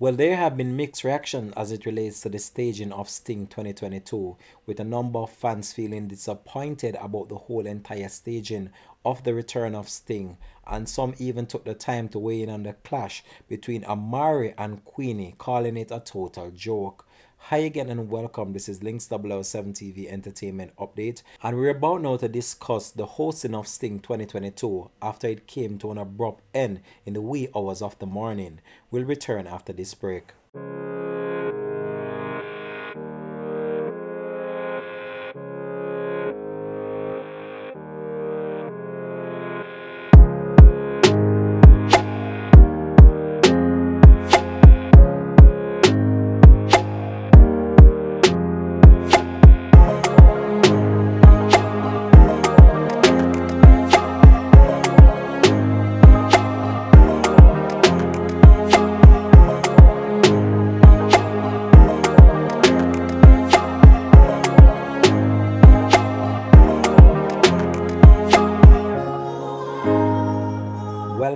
Well, there have been mixed reactions as it relates to the staging of Sting 2022, with a number of fans feeling disappointed about the whole entire staging of the return of Sting, and some even took the time to weigh in on the clash between Amari and Queenie, calling it a total joke. Hi again and welcome. This is Links 007 TV Entertainment Update, and we're about now to discuss the hosting of Sting 2022 after it came to an abrupt end in the wee hours of the morning. We'll return after this break.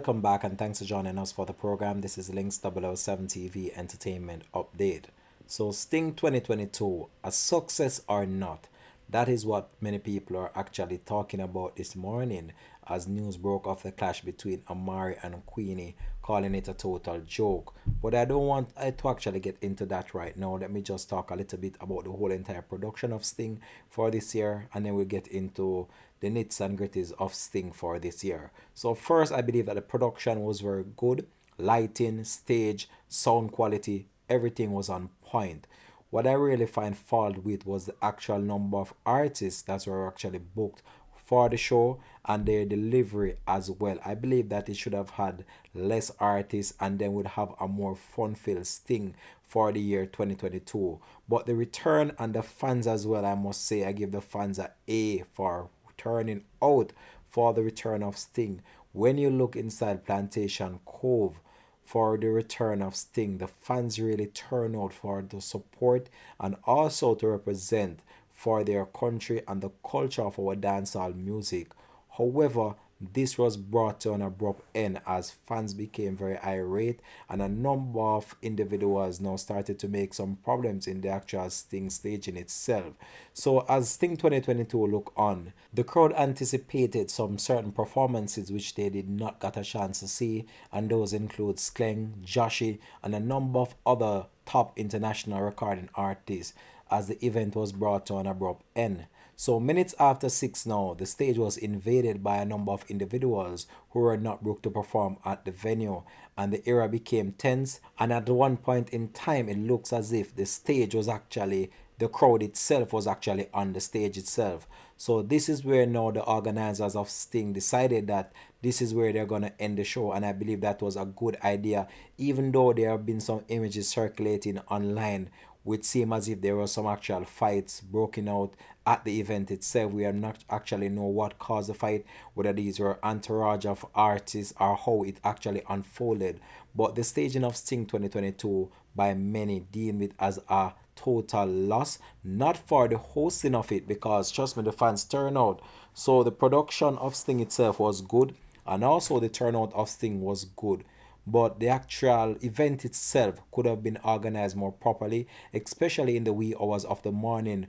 Welcome back and thanks for joining us for the program. This is Links 007 TV Entertainment Update. So Sting 2022, a success or not? That is what many people are actually talking about this morning as news broke of the clash between Amari and Queenie, calling it a total joke. But I don't want uh, to actually get into that right now. Let me just talk a little bit about the whole entire production of Sting for this year and then we'll get into the Nits and Gritties of Sting for this year. So first, I believe that the production was very good. Lighting, stage, sound quality, everything was on point. What I really find fault with was the actual number of artists that were actually booked for the show and their delivery as well. I believe that it should have had less artists and then would have a more fun-filled sting for the year 2022. But the return and the fans as well, I must say, I give the fans a A for turning out for the return of Sting. When you look inside Plantation Cove for the return of Sting, the fans really turn out for the support and also to represent for their country and the culture of our dancehall music. However, this was brought to an abrupt end as fans became very irate, and a number of individuals now started to make some problems in the actual Sting staging itself. So, as Sting 2022 look on, the crowd anticipated some certain performances which they did not get a chance to see, and those include Skling, Joshi, and a number of other top international recording artists, as the event was brought to an abrupt end. So minutes after 6 now, the stage was invaded by a number of individuals who were not booked to perform at the venue and the era became tense and at one point in time it looks as if the stage was actually the crowd itself was actually on the stage itself. So this is where now the organizers of Sting decided that this is where they're going to end the show and I believe that was a good idea even though there have been some images circulating online would seem as if there were some actual fights broken out at the event itself. We are not actually know what caused the fight, whether these were entourage of artists or how it actually unfolded. But the staging of Sting 2022 by many deemed it as a total loss, not for the hosting of it because trust me the fans turned out. So the production of Sting itself was good and also the turnout of Sting was good but the actual event itself could have been organized more properly, especially in the wee hours of the morning.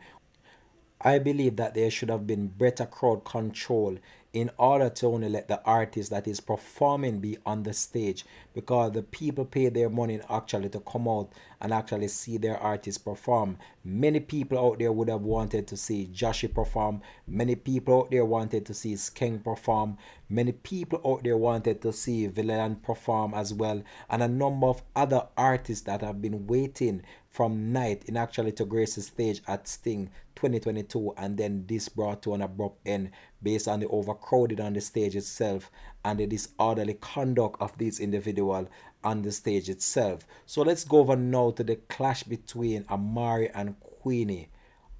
I believe that there should have been better crowd control in order to only let the artist that is performing be on the stage because the people pay their money actually to come out and actually see their artist perform. Many people out there would have wanted to see Joshi perform. Many people out there wanted to see Skeng perform. Many people out there wanted to see Villain perform as well, and a number of other artists that have been waiting from night in actually to grace the stage at Sting 2022, and then this brought to an abrupt end based on the overcrowded on the stage itself and the disorderly conduct of this individual on the stage itself. So let's go over now to the clash between Amari and Queenie.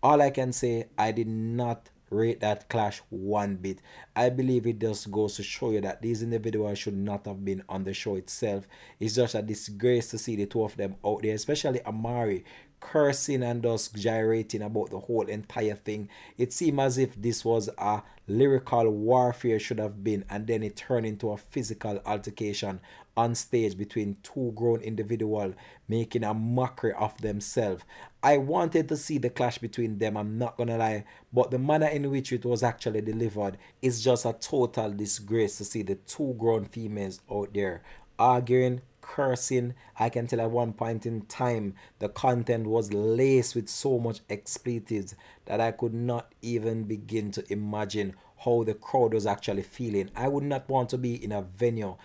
All I can say, I did not rate that clash one bit. I believe it just goes to show you that these individuals should not have been on the show itself. It's just a disgrace to see the two of them out there, especially Amari cursing and us gyrating about the whole entire thing. It seemed as if this was a lyrical warfare should have been and then it turned into a physical altercation on stage between two grown individual making a mockery of themselves. I wanted to see the clash between them, I'm not gonna lie, but the manner in which it was actually delivered is just a total disgrace to see the two grown females out there arguing cursing. I can tell at one point in time, the content was laced with so much expletives that I could not even begin to imagine how the crowd was actually feeling. I would not want to be in a venue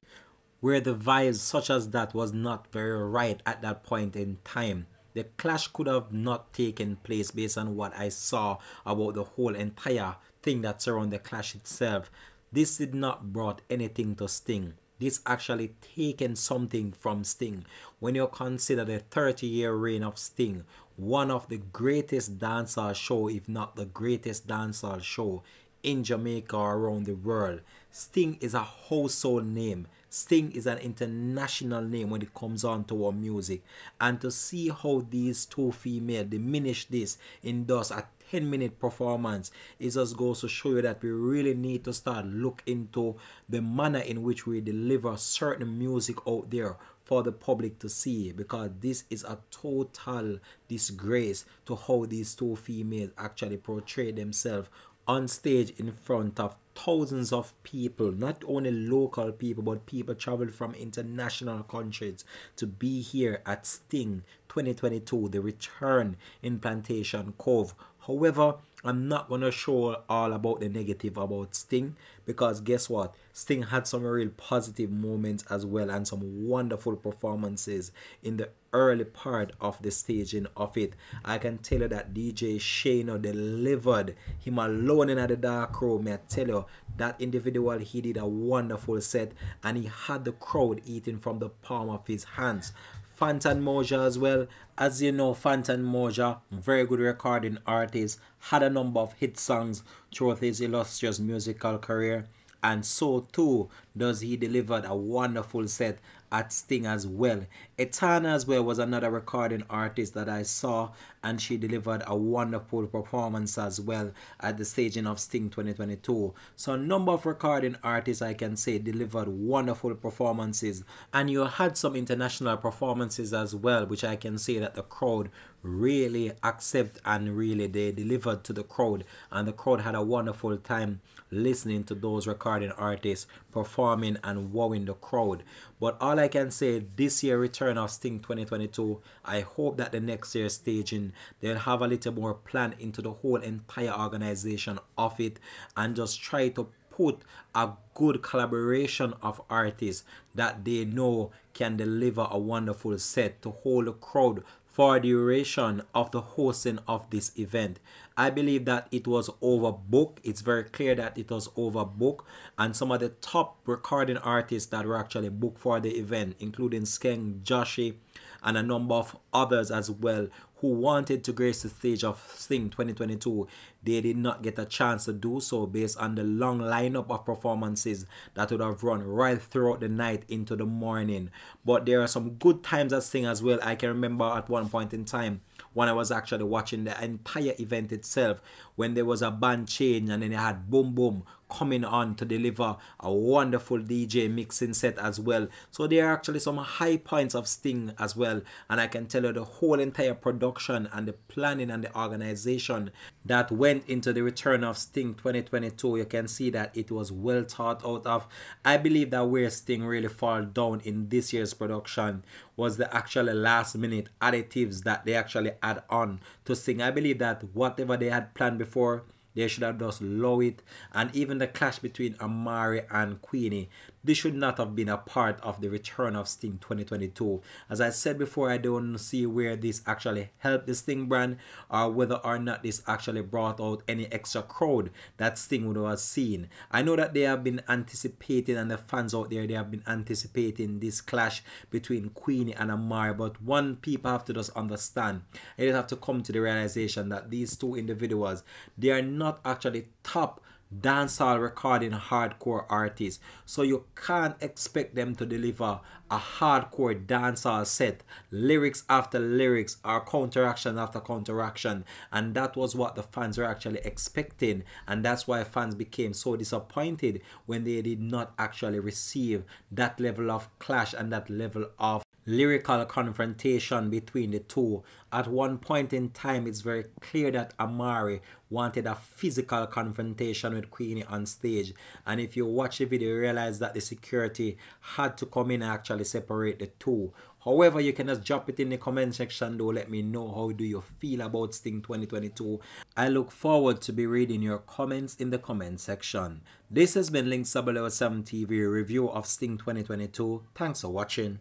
where the vibes such as that was not very right at that point in time. The clash could have not taken place based on what I saw about the whole entire thing that surrounded the clash itself. This did not brought anything to Sting. This actually taken something from Sting. When you consider the 30 year reign of Sting, one of the greatest dancer show, if not the greatest dancer show in Jamaica around the world. Sting is a household name. Sting is an international name when it comes on to our music. And to see how these two female diminish this in thus a 10 minute performance it just goes to show you that we really need to start look into the manner in which we deliver certain music out there for the public to see because this is a total disgrace to how these two females actually portray themselves on stage in front of thousands of people, not only local people, but people traveled from international countries to be here at Sting 2022, the return in Plantation Cove. However, I'm not going to show all about the negative about Sting because guess what? Sting had some real positive moments as well and some wonderful performances in the early part of the staging of it. I can tell you that DJ Shano delivered him alone in the dark room. I tell you that individual he did a wonderful set and he had the crowd eating from the palm of his hands. Fantan Moja as well. As you know, Fantan Moja, very good recording artist, had a number of hit songs throughout his illustrious musical career, and so too does he delivered a wonderful set at Sting as well. Etana as well was another recording artist that I saw and she delivered a wonderful performance as well at the staging of Sting 2022. So a number of recording artists I can say delivered wonderful performances and you had some international performances as well which I can say that the crowd really accept and really they delivered to the crowd and the crowd had a wonderful time listening to those recording artists perform performing and wowing the crowd. But all I can say, this year Return of Sting 2022, I hope that the next year staging, they'll have a little more plan into the whole entire organization of it and just try to put a good collaboration of artists that they know can deliver a wonderful set to hold a crowd for duration of the hosting of this event. I believe that it was overbooked. It's very clear that it was overbooked. And some of the top recording artists that were actually booked for the event, including Skeng, Joshi, and a number of others as well, who wanted to grace the stage of Sing 2022, they did not get a chance to do so based on the long lineup of performances that would have run right throughout the night into the morning. But there are some good times at Sing as well. I can remember at one point in time when I was actually watching the entire event itself, when there was a band change and then it had Boom Boom coming on to deliver a wonderful DJ mixing set as well. So there are actually some high points of Sting as well. And I can tell you the whole entire production and the planning and the organization that went into the return of Sting 2022. You can see that it was well thought out of. I believe that where Sting really fall down in this year's production was the actual last minute additives that they actually add on to Sting. I believe that whatever they had planned before they should have just low it. And even the clash between Amari and Queenie, this should not have been a part of the return of Sting 2022. As I said before, I don't see where this actually helped the Sting brand or uh, whether or not this actually brought out any extra crowd that Sting would have seen. I know that they have been anticipating and the fans out there, they have been anticipating this clash between Queenie and Amari, but one people have to just understand. They just have to come to the realization that these two individuals, they are not actually top dancehall recording hardcore artists. So you can't expect them to deliver a hardcore dancehall set, lyrics after lyrics or counteraction after counteraction. And that was what the fans were actually expecting. And that's why fans became so disappointed when they did not actually receive that level of clash and that level of lyrical confrontation between the two. At one point in time, it's very clear that Amari wanted a physical confrontation with Queenie on stage. And if you watch the video, you realize that the security had to come in and actually separate the two. However, you can just drop it in the comment section though. Let me know how do you feel about Sting 2022. I look forward to be reading your comments in the comment section. This has been Link 7 TV review of Sting 2022. Thanks for watching.